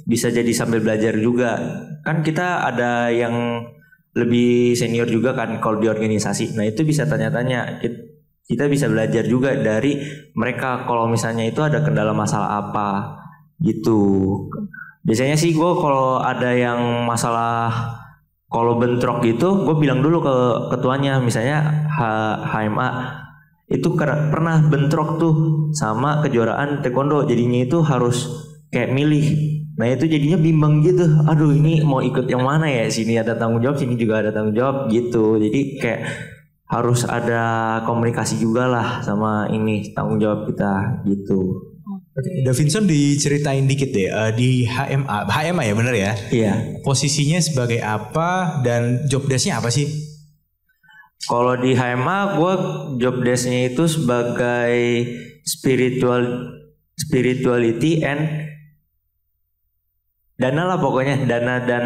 bisa jadi sambil belajar juga. Kan kita ada yang lebih senior juga kan kalau di organisasi. Nah, itu bisa tanya-tanya. Kita bisa belajar juga dari mereka kalau misalnya itu ada kendala masalah apa gitu biasanya sih gue kalau ada yang masalah kalau bentrok gitu gue bilang dulu ke ketuanya misalnya H HMA itu pernah bentrok tuh sama kejuaraan taekwondo jadinya itu harus kayak milih nah itu jadinya bimbang gitu aduh ini mau ikut yang mana ya sini ada tanggung jawab sini juga ada tanggung jawab gitu jadi kayak harus ada komunikasi juga lah sama ini tanggung jawab kita gitu Okay. Davinson diceritain dikit deh uh, di HMA, HMA ya bener ya? Iya. Posisinya sebagai apa dan job desknya apa sih? Kalau di HMA, gue job desknya itu sebagai spiritual spirituality and dana lah pokoknya dana dan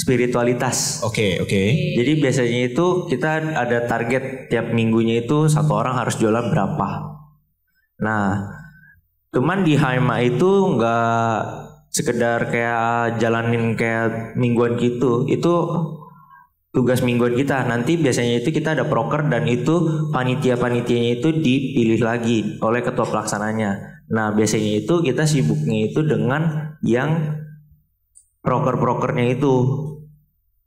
spiritualitas. Oke okay, oke. Okay. Jadi biasanya itu kita ada target tiap minggunya itu satu orang harus jualan berapa. Nah Cuman di HMA itu nggak sekedar kayak ah, jalanin kayak mingguan gitu. Itu tugas mingguan kita. Nanti biasanya itu kita ada proker dan itu panitia-panitianya itu dipilih lagi oleh ketua pelaksananya. Nah, biasanya itu kita sibuknya itu dengan yang proker-prokernya itu.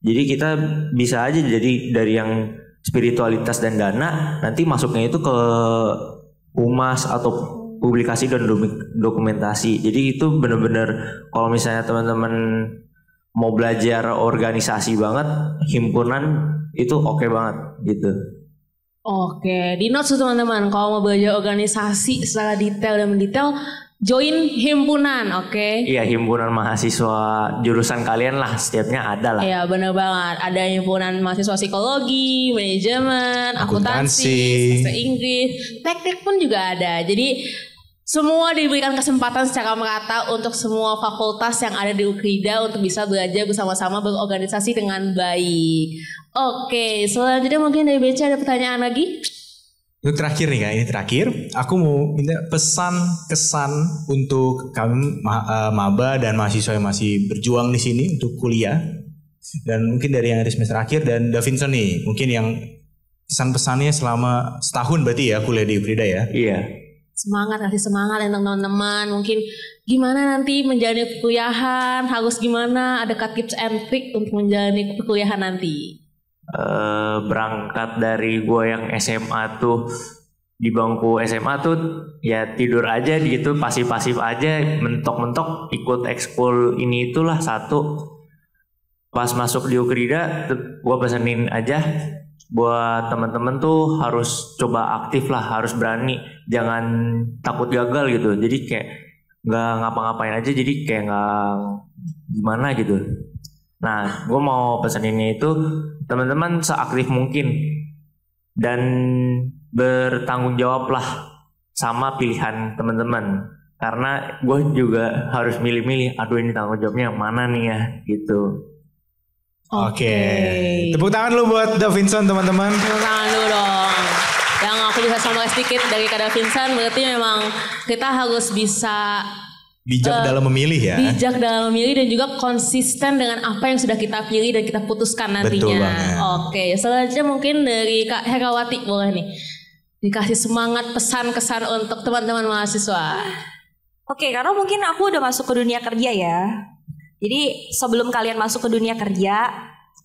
Jadi kita bisa aja jadi dari yang spiritualitas dan dana nanti masuknya itu ke humas atau publikasi dan dokumentasi. Jadi itu benar-benar kalau misalnya teman-teman mau belajar organisasi banget, himpunan itu oke okay banget gitu. Oke, di notes teman-teman, kalau mau belajar organisasi secara detail dan mendetail, join himpunan, oke? Okay? Iya, himpunan mahasiswa jurusan kalian lah, setiapnya ada lah. Iya, bener banget. Ada himpunan mahasiswa psikologi, manajemen, akuntansi, bahasa Inggris, teknik pun juga ada. Jadi semua diberikan kesempatan secara merata untuk semua fakultas yang ada di Ukrida untuk bisa belajar bersama-sama berorganisasi dengan baik. Oke, selanjutnya mungkin dari BC ada pertanyaan lagi? Ini terakhir nih kak, ini terakhir. Aku mau minta pesan kesan untuk kami ma eh, maba dan mahasiswa yang masih berjuang di sini untuk kuliah. Dan mungkin dari yang semester terakhir dan Davinson nih, mungkin yang pesan-pesannya selama setahun berarti ya kuliah di Ukrida ya? Iya semangat kasih semangat yang teman-teman mungkin gimana nanti menjalani perkuliahan harus gimana ada tips and trick untuk menjalani perkuliahan nanti uh, berangkat dari gue yang SMA tuh di bangku SMA tuh ya tidur aja gitu pasif-pasif aja mentok-mentok ikut ekskul ini itulah satu pas masuk di Ukrida gue pesenin aja buat teman-teman tuh harus coba aktif lah, harus berani, jangan takut gagal gitu. Jadi kayak nggak ngapa-ngapain aja, jadi kayak nggak gimana gitu. Nah, gue mau pesan ini itu teman-teman seaktif mungkin dan bertanggung jawab lah sama pilihan teman-teman. Karena gue juga harus milih-milih, aduh ini tanggung jawabnya yang mana nih ya gitu. Oke. Okay. Tepuk tangan lu buat Davinson teman-teman. Tepuk tangan lu dong. Yang aku bisa sama sedikit dari Kak Davinson berarti memang kita harus bisa bijak uh, dalam memilih ya. Bijak dalam memilih dan juga konsisten dengan apa yang sudah kita pilih dan kita putuskan nantinya. Betul banget. Oke, selanjutnya mungkin dari Kak Herawati boleh nih. Dikasih semangat pesan-kesan untuk teman-teman mahasiswa. Oke, karena mungkin aku udah masuk ke dunia kerja ya. Jadi sebelum kalian masuk ke dunia kerja,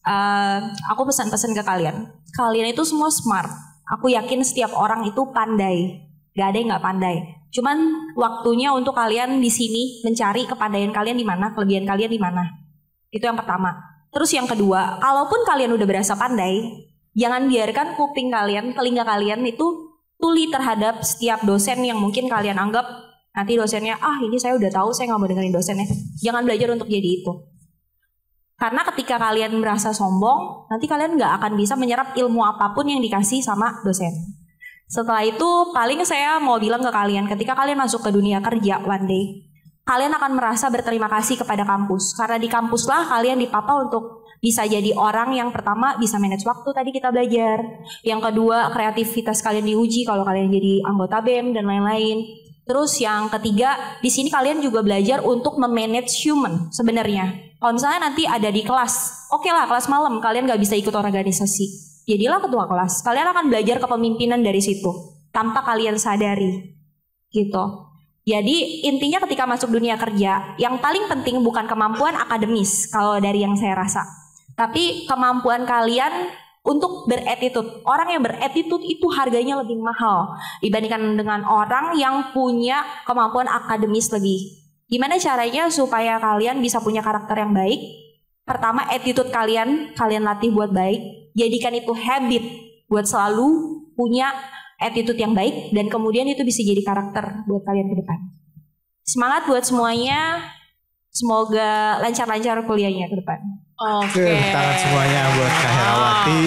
uh, aku pesan-pesan ke kalian, kalian itu semua smart. Aku yakin setiap orang itu pandai, gak ada yang gak pandai. Cuman waktunya untuk kalian di sini mencari kepandaian kalian di mana, kelebihan kalian di mana. Itu yang pertama. Terus yang kedua, kalaupun kalian udah berasa pandai, jangan biarkan kuping kalian, telinga kalian itu tuli terhadap setiap dosen yang mungkin kalian anggap Nanti dosennya, ah ini saya udah tahu, saya nggak mau dengerin dosennya. Jangan belajar untuk jadi itu. Karena ketika kalian merasa sombong, nanti kalian nggak akan bisa menyerap ilmu apapun yang dikasih sama dosen. Setelah itu, paling saya mau bilang ke kalian, ketika kalian masuk ke dunia kerja one day, kalian akan merasa berterima kasih kepada kampus. Karena di kampuslah kalian dipapa untuk bisa jadi orang yang pertama bisa manage waktu tadi kita belajar. Yang kedua, kreativitas kalian diuji kalau kalian jadi anggota BEM dan lain-lain Terus yang ketiga, di sini kalian juga belajar untuk memanage human sebenarnya. Kalau misalnya nanti ada di kelas, oke okay lah kelas malam, kalian gak bisa ikut organisasi. Jadilah ketua kelas, kalian akan belajar kepemimpinan dari situ, tanpa kalian sadari. Gitu. Jadi intinya ketika masuk dunia kerja, yang paling penting bukan kemampuan akademis, kalau dari yang saya rasa. Tapi kemampuan kalian untuk beretitut. Orang yang beretitut itu harganya lebih mahal dibandingkan dengan orang yang punya kemampuan akademis lebih. Gimana caranya supaya kalian bisa punya karakter yang baik? Pertama, attitude kalian, kalian latih buat baik. Jadikan itu habit buat selalu punya attitude yang baik dan kemudian itu bisa jadi karakter buat kalian ke depan. Semangat buat semuanya. Semoga lancar-lancar kuliahnya ke depan. Oke. Okay. semuanya buat Kak Herawati.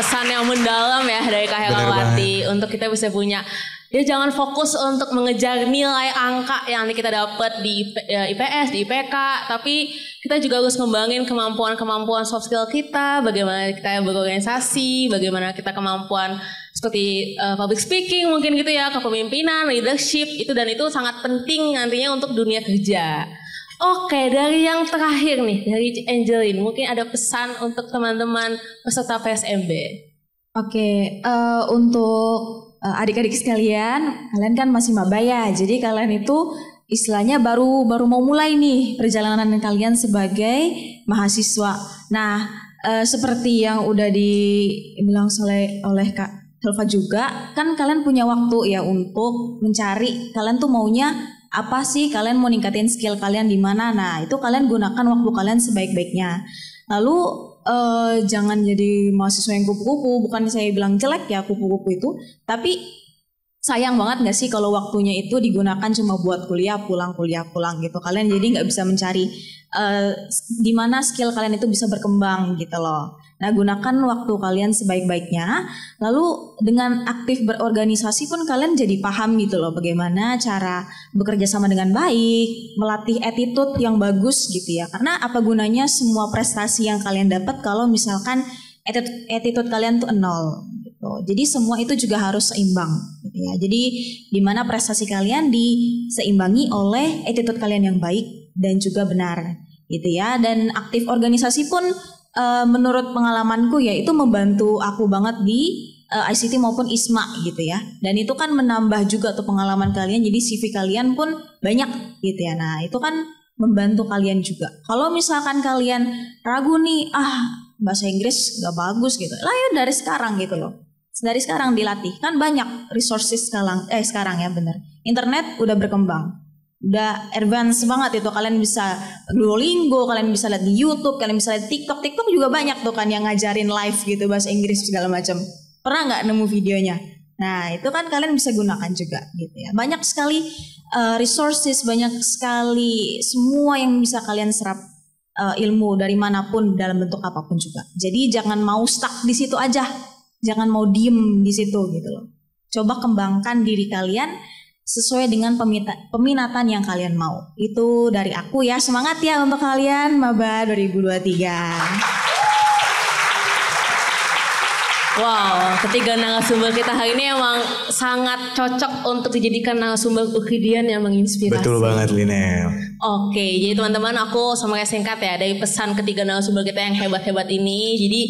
Pesan yang mendalam ya dari Kak Herawati untuk kita bisa punya ya jangan fokus untuk mengejar nilai angka yang kita dapat di IPS, ya, di IPK, tapi kita juga harus membangun kemampuan-kemampuan soft skill kita, bagaimana kita berorganisasi, bagaimana kita kemampuan seperti uh, public speaking mungkin gitu ya, kepemimpinan, leadership itu dan itu sangat penting nantinya untuk dunia kerja. Oke, dari yang terakhir nih dari Angelin, mungkin ada pesan untuk teman-teman peserta PSMB. Oke, uh, untuk eh, adik-adik sekalian, kalian kan masih maba ya, jadi kalian itu istilahnya baru baru mau mulai nih perjalanan kalian sebagai mahasiswa. Nah, uh, seperti yang udah dibilang oleh oleh Kak Helva juga kan kalian punya waktu ya untuk mencari kalian tuh maunya apa sih kalian mau ningkatin skill kalian di mana nah itu kalian gunakan waktu kalian sebaik-baiknya lalu eh, jangan jadi mahasiswa yang kupu-kupu bukan saya bilang jelek ya kupu-kupu itu tapi sayang banget nggak sih kalau waktunya itu digunakan cuma buat kuliah pulang kuliah pulang gitu kalian jadi nggak bisa mencari uh, eh, di mana skill kalian itu bisa berkembang gitu loh nah gunakan waktu kalian sebaik-baiknya lalu dengan aktif berorganisasi pun kalian jadi paham gitu loh bagaimana cara bekerja sama dengan baik melatih attitude yang bagus gitu ya karena apa gunanya semua prestasi yang kalian dapat kalau misalkan attitude, attitude kalian tuh nol gitu. jadi semua itu juga harus seimbang gitu ya. Jadi di mana prestasi kalian diseimbangi oleh attitude kalian yang baik dan juga benar gitu ya. Dan aktif organisasi pun e, menurut pengalamanku ya itu membantu aku banget di e, eh, ICT maupun ISMA gitu ya. Dan itu kan menambah juga tuh pengalaman kalian jadi CV kalian pun banyak gitu ya. Nah, itu kan membantu kalian juga. Kalau misalkan kalian ragu nih, ah bahasa Inggris gak bagus gitu. Lah ya dari sekarang gitu loh dari sekarang dilatih kan banyak resources sekarang eh sekarang ya bener internet udah berkembang udah advance banget itu kalian bisa Duolingo kalian bisa lihat di YouTube kalian bisa lihat TikTok TikTok juga banyak tuh kan yang ngajarin live gitu bahasa Inggris segala macam pernah nggak nemu videonya nah itu kan kalian bisa gunakan juga gitu ya banyak sekali uh, resources banyak sekali semua yang bisa kalian serap uh, ilmu dari manapun dalam bentuk apapun juga jadi jangan mau stuck di situ aja Jangan mau diem di situ gitu loh. Coba kembangkan diri kalian sesuai dengan peminatan yang kalian mau. Itu dari aku ya. Semangat ya untuk kalian Maba 2023. Wow, ketiga narasumber kita hari ini emang sangat cocok untuk dijadikan narasumber kehidupan yang menginspirasi. Betul banget, Linel. Oke, jadi teman-teman aku sama kayak singkat ya dari pesan ketiga narasumber kita yang hebat-hebat ini. Jadi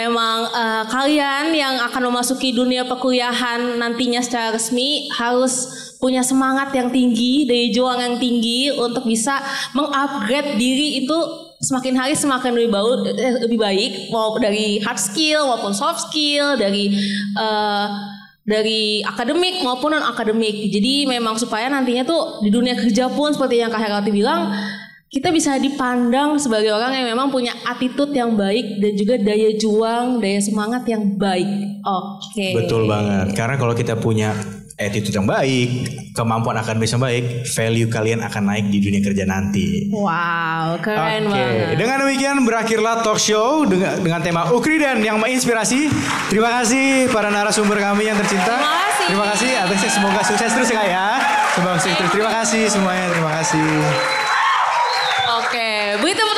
memang uh, kalian yang akan memasuki dunia perkuliahan nantinya secara resmi harus punya semangat yang tinggi, daya juang yang tinggi untuk bisa mengupgrade diri itu semakin hari semakin lebih baik, eh, lebih baik mau dari hard skill maupun soft skill dari uh, dari akademik maupun non akademik. Jadi memang supaya nantinya tuh di dunia kerja pun seperti yang Kak Herati bilang kita bisa dipandang sebagai orang yang memang punya attitude yang baik dan juga daya juang, daya semangat yang baik. Oke. Okay. Betul banget. Karena kalau kita punya attitude yang baik, kemampuan akan bisa baik, value kalian akan naik di dunia kerja nanti. Wow, keren okay. banget. Dengan demikian berakhirlah talk show dengan, dengan tema Ukri dan yang menginspirasi. Terima kasih para narasumber kami yang tercinta. Terima kasih. Terima kasih atasnya semoga sukses terus ya ya. Semoga sukses terus. Terima kasih semuanya. Terima kasih. Oke, okay. begitu